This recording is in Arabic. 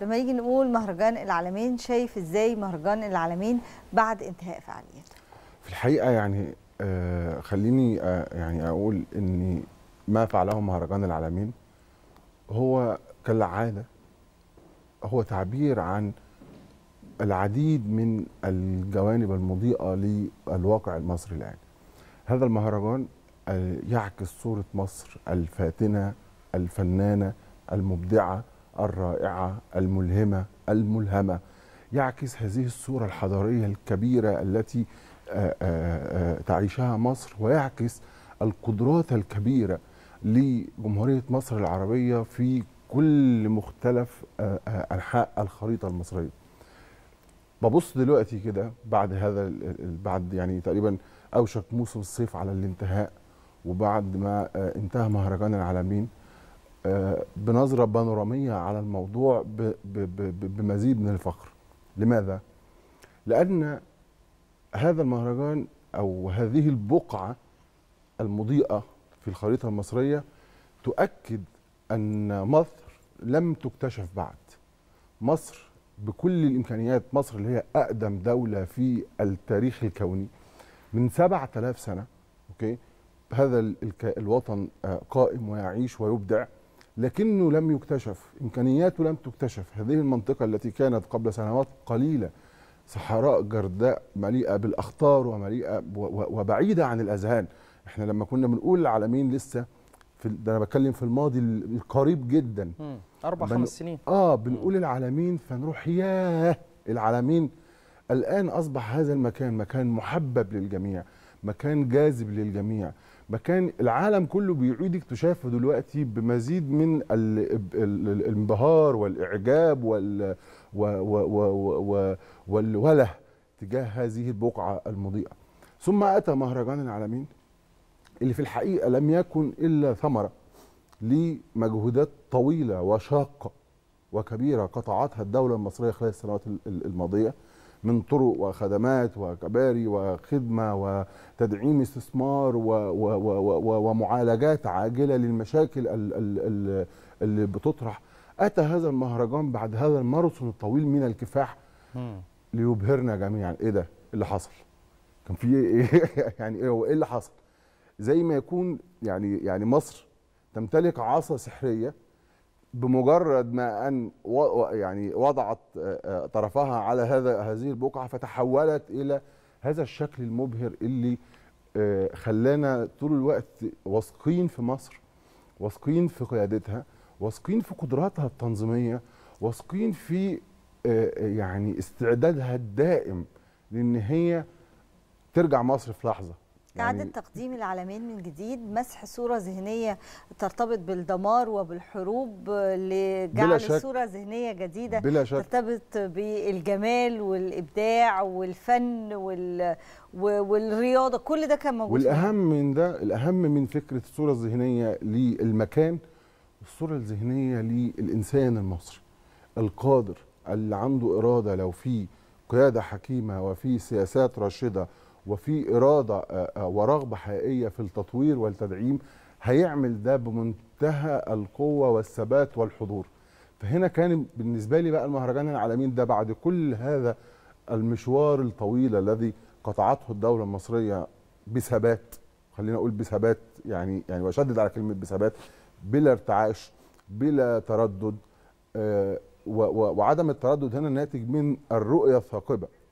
لما يجي نقول مهرجان العالمين شايف ازاي مهرجان العالمين بعد انتهاء فعاليته في الحقيقه يعني آه، خليني آه، يعني اقول ان ما فعله مهرجان العالمين هو كالعاده هو تعبير عن العديد من الجوانب المضيئه للواقع المصري الان هذا المهرجان آه، يعكس صوره مصر الفاتنه الفنانه المبدعه الرائعه الملهمه الملهمه يعكس هذه الصوره الحضاريه الكبيره التي آه، آه، آه، تعيشها مصر ويعكس القدرات الكبيره لجمهوريه مصر العربيه في كل مختلف انحاء الخريطه المصريه. ببص دلوقتي كده بعد هذا بعد يعني تقريبا اوشك موسم الصيف على الانتهاء وبعد ما انتهى مهرجان العالمين آه، بنظره بانوراميه على الموضوع بمزيد من الفخر لماذا لان هذا المهرجان او هذه البقعه المضيئه في الخريطه المصريه تؤكد ان مصر لم تكتشف بعد مصر بكل الامكانيات مصر اللي هي اقدم دوله في التاريخ الكوني من 7000 سنه اوكي هذا الوطن آه، قائم ويعيش ويبدع لكنه لم يكتشف إمكانياته لم تكتشف هذه المنطقة التي كانت قبل سنوات قليلة صحراء جرداء مليئة بالأخطار ومليئة وبعيدة عن الأذهان احنا لما كنا بنقول العالمين لسه في ده انا بتكلم في الماضي القريب جدا اربع بن... خمس سنين اه بنقول العالمين فنروح ياه العالمين الان اصبح هذا المكان مكان محبب للجميع مكان جاذب للجميع كان العالم كله بيعيد اكتشافه دلوقتي بمزيد من الانبهار والاعجاب وال والوله تجاه هذه البقعه المضيئه ثم اتى مهرجان العالمين اللي في الحقيقه لم يكن الا ثمره لمجهودات طويله وشاقه وكبيره قطعتها الدوله المصريه خلال السنوات الماضيه من طرق وخدمات وكباري وخدمة وتدعيم استثمار ومعالجات عاجلة للمشاكل اللي بتطرح أتى هذا المهرجان بعد هذا الماراثون الطويل من الكفاح ليبهرنا جميعا إيه ده إيه اللي حصل كان في إيه يعني إيه هو إيه اللي حصل زي ما يكون يعني يعني مصر تمتلك عصا سحرية بمجرد ما ان يعني وضعت آه، آه، طرفها على هذا هذه البقعه فتحولت الى هذا الشكل المبهر اللي آه، خلانا طول الوقت واثقين في مصر واثقين في قيادتها واثقين في قدراتها التنظيميه واثقين في يعني استعدادها الدائم لان هي ترجع مصر في لحظه يعني إعادة تقديم العلمين من جديد مسح صورة ذهنية ترتبط بالدمار وبالحروب لجعل صورة ذهنية جديدة بلا شك ترتبط بالجمال والإبداع والفن وال... والرياضة كل ده كان موجود والأهم من ده الأهم من فكرة الصورة الذهنية للمكان الصورة الذهنية للإنسان المصري القادر اللي عنده إرادة لو في قيادة حكيمة وفي سياسات راشدة وفي إرادة آه، آه، ورغبة حقيقية في التطوير والتدعيم هيعمل ده بمنتهى القوة والثبات والحضور فهنا كان بالنسبة لي بقى المهرجان العالمين ده بعد كل هذا المشوار الطويل الذي قطعته الدولة المصرية بثبات خلينا أقول بثبات يعني يعني وأشدد على كلمة بثبات بلا ارتعاش بلا تردد آه، وعدم التردد هنا ناتج من الرؤية الثاقبة